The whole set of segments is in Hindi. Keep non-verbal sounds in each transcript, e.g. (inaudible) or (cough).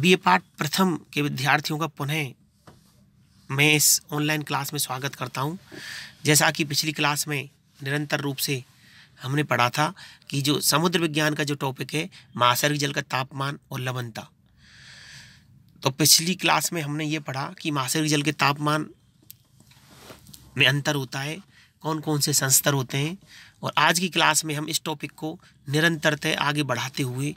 बी ए पाठ प्रथम के विद्यार्थियों का पुनः मैं इस ऑनलाइन क्लास में स्वागत करता हूँ जैसा कि पिछली क्लास में निरंतर रूप से हमने पढ़ा था कि जो समुद्र विज्ञान का जो टॉपिक है महासर्ग जल का तापमान और लवनता तो पिछली क्लास में हमने ये पढ़ा कि महासर्ग जल के तापमान में अंतर होता है कौन कौन से संस्तर होते हैं और आज की क्लास में हम इस टॉपिक को निरंतरतः आगे बढ़ाते हुए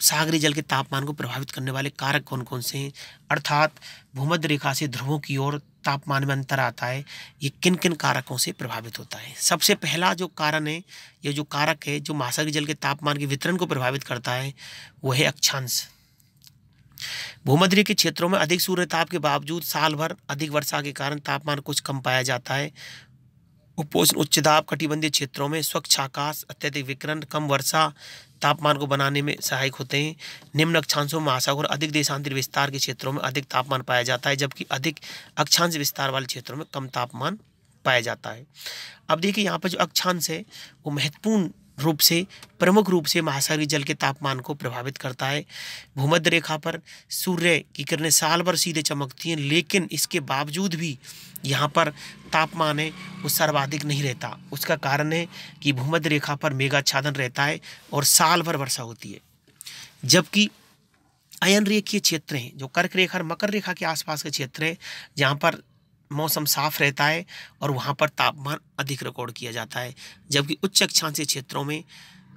सागरी जल के तापमान को प्रभावित करने वाले कारक कौन कौन से हैं अर्थात भूमध्य रेखा से ध्रुवों की ओर तापमान में अंतर आता है ये किन किन कारकों से प्रभावित होता है सबसे पहला जो कारण है ये जो कारक है जो महासागरी जल के तापमान के वितरण को प्रभावित करता है वह है अक्षांश भूमध्य के क्षेत्रों में अधिक सूर्य ताप के बावजूद साल भर अधिक वर्षा के कारण तापमान कुछ कम पाया जाता है कुपोषण उच्च दाब कटिबंधीय क्षेत्रों में स्वच्छ आकाश अत्यधिक विकरण कम वर्षा तापमान को बनाने में सहायक होते हैं निम्न अक्षांशों में महासागर अधिक देशांतर विस्तार के क्षेत्रों में अधिक तापमान पाया जाता है जबकि अधिक अक्षांश विस्तार वाले क्षेत्रों में कम तापमान पाया जाता है अब देखिए यहाँ पर जो अक्षांश है वो महत्वपूर्ण रूप से प्रमुख रूप से महासागरी जल के तापमान को प्रभावित करता है भूमध्य रेखा पर सूर्य की किरणें साल भर सीधे चमकती हैं लेकिन इसके बावजूद भी यहाँ पर तापमान है वो सर्वाधिक नहीं रहता उसका कारण है कि भूमध्य रेखा पर मेघाच्छादन रहता है और साल भर वर्षा होती है जबकि अयन रेखीय क्षेत्र हैं जो कर्क रेखा और मकर रेखा के आसपास के क्षेत्र हैं जहाँ पर मौसम साफ रहता है और वहाँ पर तापमान अधिक रिकॉर्ड किया जाता है जबकि उच्च अक्षांशीय क्षेत्रों में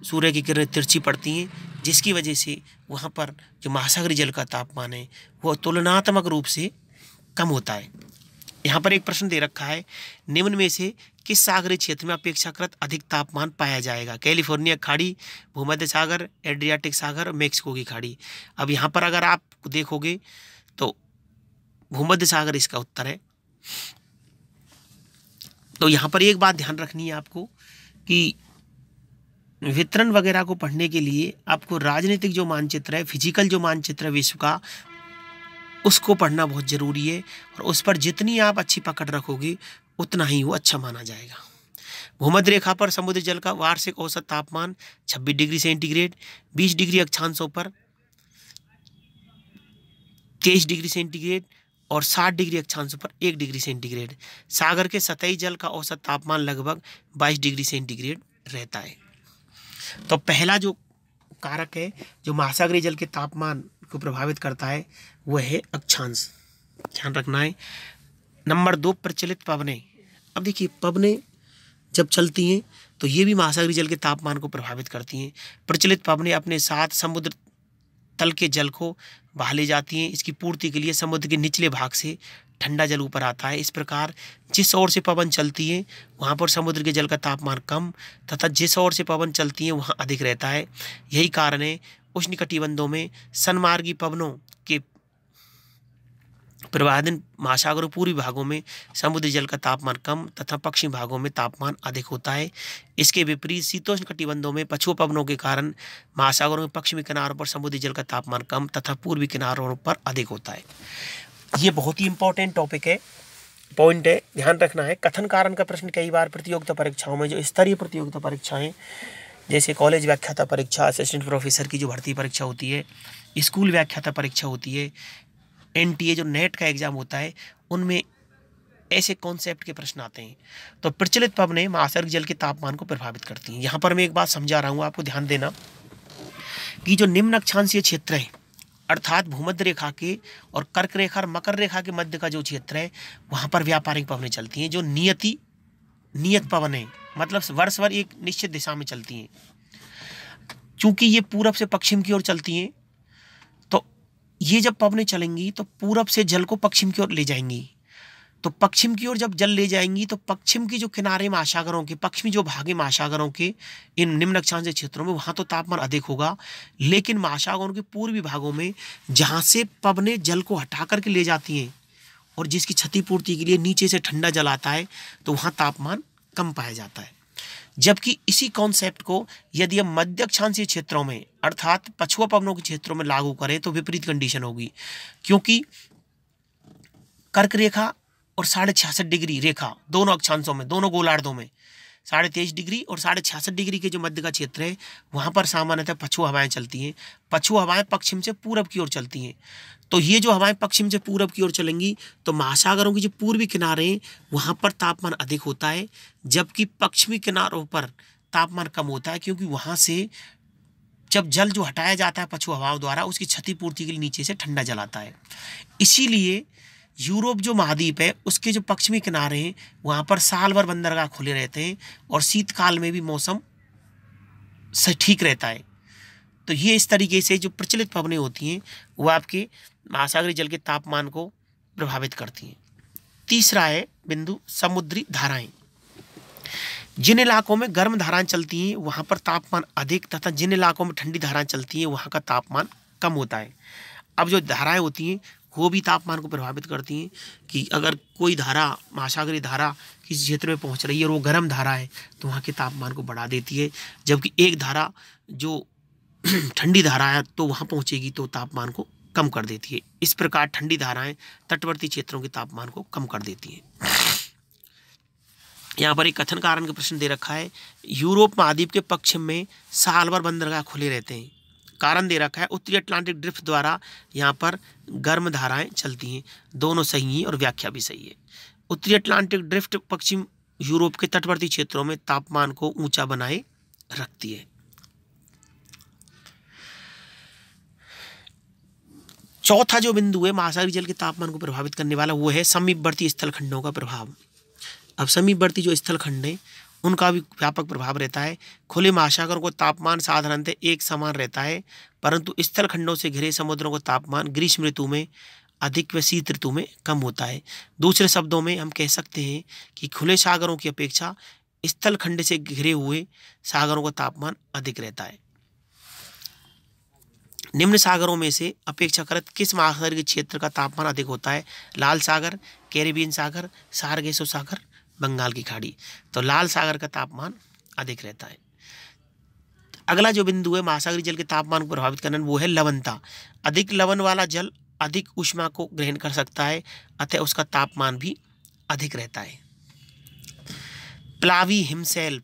सूर्य की किरणें तिरछी पड़ती हैं जिसकी वजह से वहाँ पर जो महासागरी जल का तापमान है वह तुलनात्मक रूप से कम होता है यहाँ पर एक प्रश्न दे रखा है निम्न में से किस सागरी क्षेत्र में अपेक्षाकृत अधिक तापमान पाया जाएगा कैलिफोर्निया खाड़ी भूमध्य सागर एड्रियाटिक सागर और मेक्सिको की खाड़ी अब यहाँ पर अगर आप देखोगे तो भूमध्य सागर इसका उत्तर है तो यहां पर एक बात ध्यान रखनी है आपको कि वितरण वगैरह को पढ़ने के लिए आपको राजनीतिक जो मानचित्र है फिजिकल जो मानचित्र है विश्व का उसको पढ़ना बहुत ज़रूरी है और उस पर जितनी आप अच्छी पकड़ रखोगे उतना ही वो अच्छा माना जाएगा भूमध्य रेखा पर समुद्र जल का वार्षिक औसत तापमान 26 डिग्री सेंटीग्रेड 20 डिग्री अक्षांशों पर 23 डिग्री सेंटीग्रेड और 60 डिग्री अक्षांश पर एक डिग्री सेंटीग्रेड सागर के सतही जल का औसत तापमान लगभग 22 डिग्री सेंटीग्रेड रहता है तो पहला जो कारक है जो महासागरीय जल के तापमान को प्रभावित करता है वह है अक्षांश ध्यान रखना है नंबर दो प्रचलित पवने अब देखिए पवने जब चलती हैं तो ये भी महासागरीय जल के तापमान को प्रभावित करती हैं प्रचलित पवनें अपने साथ समुद्र तल के जल को बहाली जाती हैं इसकी पूर्ति के लिए समुद्र के निचले भाग से ठंडा जल ऊपर आता है इस प्रकार जिस ओर से पवन चलती है वहाँ पर समुद्र के जल का तापमान कम तथा जिस ओर से पवन चलती है वहाँ अधिक रहता है यही कारण है उष्णकटिबंधों में सनमार्गी पवनों के दिन महासागरों पूर्वी भागों में समुद्र जल का तापमान कम तथा पश्चिमी भागों में तापमान अधिक होता है इसके विपरीत शीतोष्ण कटिबंधों में पछुआ पवनों के कारण महासागरों में पश्चिमी किनारों पर समुद्र जल का तापमान कम तथा पूर्वी किनारों पर अधिक होता है ये बहुत ही इंपॉर्टेंट टॉपिक है पॉइंट है ध्यान रखना है कथन कारण का प्रश्न कई बार प्रतियोगिता परीक्षाओं में जो स्तरीय प्रतियोगिता परीक्षाएं जैसे कॉलेज व्याख्याता परीक्षा असिस्टेंट प्रोफेसर की जो भर्ती परीक्षा होती है स्कूल व्याख्याता परीक्षा होती है एन जो नेट e का एग्ज़ाम होता है उनमें ऐसे कॉन्सेप्ट के प्रश्न आते हैं तो प्रचलित पवने महासर्ग जल के तापमान को प्रभावित करती हैं यहाँ पर मैं एक बात समझा रहा हूँ आपको ध्यान देना कि जो निम्न अक्षांशीय क्षेत्र है अर्थात भूमध्य रेखा के और कर्क रेखा और मकर रेखा के मध्य का जो क्षेत्र है वहाँ पर व्यापारिक पवनें चलती हैं जो नियति नियत है मतलब वर्ष वर एक निश्चित दिशा में चलती हैं चूँकि ये पूरब से पश्चिम की ओर चलती हैं ये जब पवने चलेंगी तो पूरब से जल को पश्चिम की ओर ले जाएंगी तो पश्चिम की ओर जब जल ले जाएंगी तो पश्चिम की जो किनारे महासागरों के पश्चिमी जो भागे महासागरों के इन निम्न अक्षांश क्षेत्रों में वहाँ तो तापमान अधिक होगा लेकिन महासागरों के पूर्वी भागों में जहाँ से पवने जल को हटा करके ले जाती हैं और जिसकी क्षतिपूर्ति के लिए नीचे से ठंडा जल आता है तो वहाँ तापमान कम पाया जाता है जबकि इसी कॉन्सेप्ट को यदि हम मध्य क्षेत्रों में अर्थात पछुआ पवनों के क्षेत्रों में लागू करें तो विपरीत कंडीशन होगी क्योंकि कर्क रेखा और साढ़े छियासठ डिग्री रेखा दोनों अक्षांशों में दोनों गोलार्धों में साढ़े तेईस डिग्री और साढ़े छियासठ डिग्री के जो मध्य का क्षेत्र है वहाँ पर सामान्यतः पछुआ हवाएं चलती हैं पछुआ हवाएं पश्चिम से पूरब की ओर चलती हैं तो ये जो हवाएं पश्चिम से पूरब की ओर चलेंगी तो महासागरों के जो पूर्वी किनारे हैं वहाँ पर तापमान अधिक होता है जबकि पश्चिमी किनारों पर तापमान कम होता है क्योंकि वहाँ से जब जल जो हटाया जाता है पछुआ हवाओं द्वारा उसकी क्षतिपूर्ति के लिए नीचे से ठंडा जलाता है इसीलिए यूरोप जो महाद्वीप है उसके जो पश्चिमी किनारे हैं वहाँ पर साल भर बंदरगाह खुले रहते हैं और शीतकाल में भी मौसम ठीक रहता है तो ये इस तरीके से जो प्रचलित पवनें होती हैं वो आपके महासागरी जल के तापमान को प्रभावित करती हैं तीसरा है बिंदु समुद्री धाराएं जिन इलाकों में गर्म धाराएं चलती हैं वहाँ पर तापमान अधिक तथा जिन इलाकों में ठंडी धाराएं चलती हैं वहाँ का तापमान कम होता है अब जो धाराएं होती हैं वो भी तापमान को प्रभावित करती हैं कि अगर कोई धारा महासागरीय धारा किसी क्षेत्र में पहुंच रही है और वो गर्म धारा है तो वहाँ के तापमान को बढ़ा देती है जबकि एक धारा जो (clears throat) ठंडी धारा है तो वहाँ पहुँचेगी तो तापमान को कम कर देती है इस प्रकार ठंडी धाराएँ तटवर्ती क्षेत्रों के तापमान को कम कर देती हैं यहाँ पर एक कथन कारण का प्रश्न दे रखा है यूरोप महाद्वीप के पक्ष में साल भर बंदरगाह खुले रहते हैं कारण दे रखा है उत्तरी अटलांटिक ड्रिफ्ट द्वारा यहाँ पर गर्म धाराएं चलती हैं दोनों सही हैं और व्याख्या भी सही है उत्तरी अटलांटिक ड्रिफ्ट पश्चिम यूरोप के तटवर्ती क्षेत्रों में तापमान को ऊंचा बनाए रखती है चौथा जो बिंदु है महासागर जल के तापमान को प्रभावित करने वाला वो है समीपवर्ती स्थलखंडों का प्रभाव अब समीपवर्ती जो स्थलखंड है उनका भी व्यापक प्रभाव रहता है खुले महासागरों को तापमान साधारणतः एक समान रहता है परंतु स्थल खंडों से घिरे समुद्रों को तापमान ग्रीष्म ऋतु में अधिक व शीत ऋतु में कम होता है दूसरे शब्दों में हम कह सकते हैं कि खुले सागरों की अपेक्षा स्थल खंड से घिरे हुए सागरों का तापमान अधिक रहता है निम्न सागरों में से अपेक्षाकृत किस के क्षेत्र का तापमान अधिक होता है लाल सागर कैरेबियन सागर सारगेसो सागर बंगाल की खाड़ी तो लाल सागर का तापमान अधिक रहता है अगला जो बिंदु है महासागरी जल के तापमान को प्रभावित करने वो है लवनता अधिक लवन वाला जल अधिक उष्मा को ग्रहण कर सकता है अतः उसका तापमान भी अधिक रहता है प्लावी हिमसेल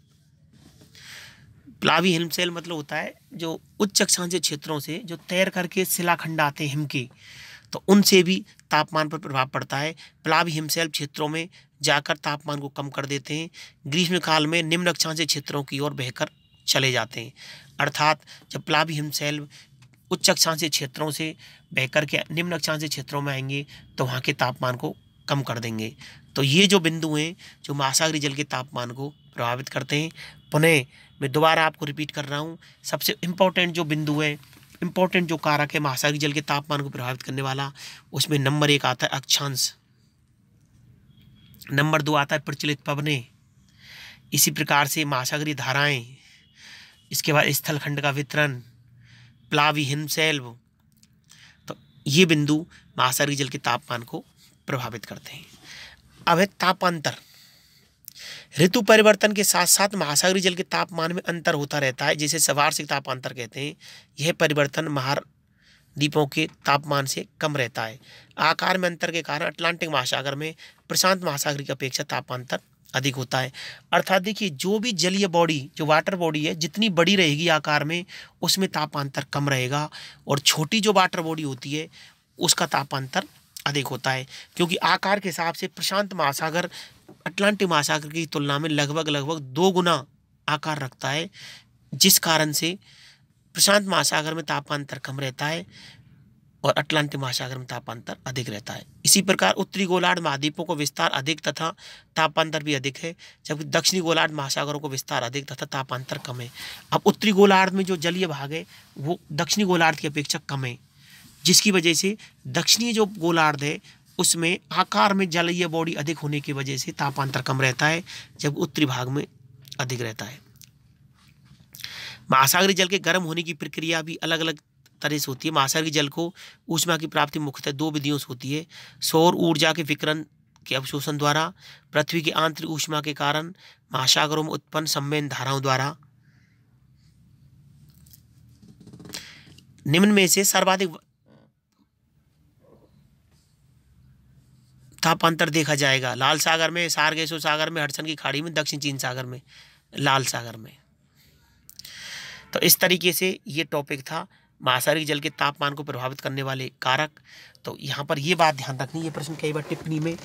प्लावी हिमसेल मतलब होता है जो उच्च अक्षांशीय क्षेत्रों से जो तैर करके शिलाखंड आते हैं हिम के तो उनसे भी तापमान पर प्रभाव पड़ता है प्लाव हिमशैल क्षेत्रों में जाकर तापमान को कम कर देते हैं ग्रीष्मकाल में निम्न अक्षांश क्षेत्रों की ओर बहकर चले जाते हैं अर्थात जब प्लाव हिमशैल उच्च अक्षांशीय क्षेत्रों से बहकर के निम्न अक्षांश क्षेत्रों में आएंगे तो वहाँ के तापमान को कम कर देंगे तो ये जो बिंदु हैं जो महासागरी जल के तापमान को प्रभावित करते हैं पुनः मैं दोबारा आपको रिपीट कर रहा हूँ सबसे इम्पोर्टेंट जो बिंदु है इंपॉर्टेंट जो कारक है महासागरी जल के तापमान को प्रभावित करने वाला उसमें नंबर एक आता है अक्षांश नंबर दो आता है प्रचलित पवने इसी प्रकार से महासागरी धाराएं इसके बाद स्थलखंड का वितरण प्लावी हिमशैल्व तो ये बिंदु महासागरी जल के तापमान को प्रभावित करते हैं अब है तापांतर ऋतु परिवर्तन के साथ साथ महासागरीय जल के तापमान में अंतर होता रहता है जिसे सवार्षिक तापांतर कहते हैं यह परिवर्तन महार द्वीपों के तापमान से कम रहता है आकार में अंतर के कारण अटलांटिक महासागर में प्रशांत महासागरी की अपेक्षा तापांतर अधिक होता है अर्थात देखिए जो भी जलीय बॉडी जो वाटर बॉडी है जितनी बड़ी रहेगी आकार में उसमें तापांतर कम रहेगा और छोटी जो वाटर बॉडी होती है उसका तापांतर अधिक होता है क्योंकि आकार के हिसाब से प्रशांत महासागर अटलांटिक महासागर की तुलना में लगभग लगभग दो गुना आकार रखता है जिस कारण से प्रशांत महासागर में तापांतर कम रहता है और अटलांटिक महासागर में तापांतर अधिक रहता है इसी प्रकार उत्तरी गोलार्ध महाद्वीपों को विस्तार अधिक तथा तापांतर भी अधिक है जबकि दक्षिणी गोलार्ध महासागरों को विस्तार अधिक तथा तापांतर कम है अब उत्तरी गोलार्ध में जो जलीय भाग है वो दक्षिणी गोलार्ध की अपेक्षा कम है जिसकी वजह से दक्षिणी जो गोलार्ध है उसमें आकार में जलीय बॉडी अधिक होने की वजह से तापांतर कम रहता है जब उत्तरी भाग में अधिक रहता है महासागरी जल के गर्म होने की प्रक्रिया भी अलग अलग तरह से होती है महासागरी जल को ऊष्मा की प्राप्ति मुख्यतः दो विधियों से होती है सौर ऊर्जा के विकरण के अवशोषण द्वारा पृथ्वी की आंतरिक ऊष्मा के कारण महासागरों में उत्पन्न सम्मेन धाराओं द्वारा निम्न में से सर्वाधिक तापांतर देखा जाएगा लाल सागर में सारगेसो सागर में हरसन की खाड़ी में दक्षिण चीन सागर में लाल सागर में तो इस तरीके से ये टॉपिक था महासागरीय जल के तापमान को प्रभावित करने वाले कारक तो यहाँ पर ये बात ध्यान रखनी ये प्रश्न कई बार टिप्पणी में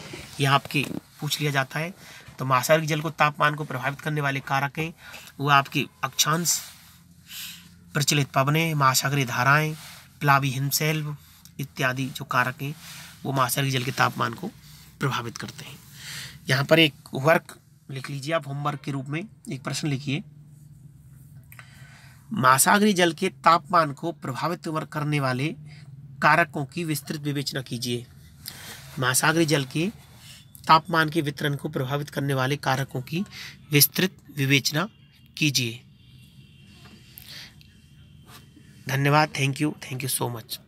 यहाँ आपके पूछ लिया जाता है तो महासागरीय जल को तापमान को प्रभावित करने वाले कारक हैं वो आपके अक्षांश प्रचलित पवने महासागरीय धाराएं प्लावी हिमसेल्व इत्यादि जो कारक हैं वो महासागरीय जल के तापमान को प्रभावित करते हैं यहाँ पर एक वर्क लिख लीजिए आप होमवर्क के रूप में एक प्रश्न लिखिए महासागरी जल के तापमान को प्रभावित करने वाले कारकों की विस्तृत विवेचना कीजिए महासागरी जल के तापमान के वितरण को प्रभावित करने वाले कारकों की विस्तृत विवेचना कीजिए धन्यवाद thank you thank you so much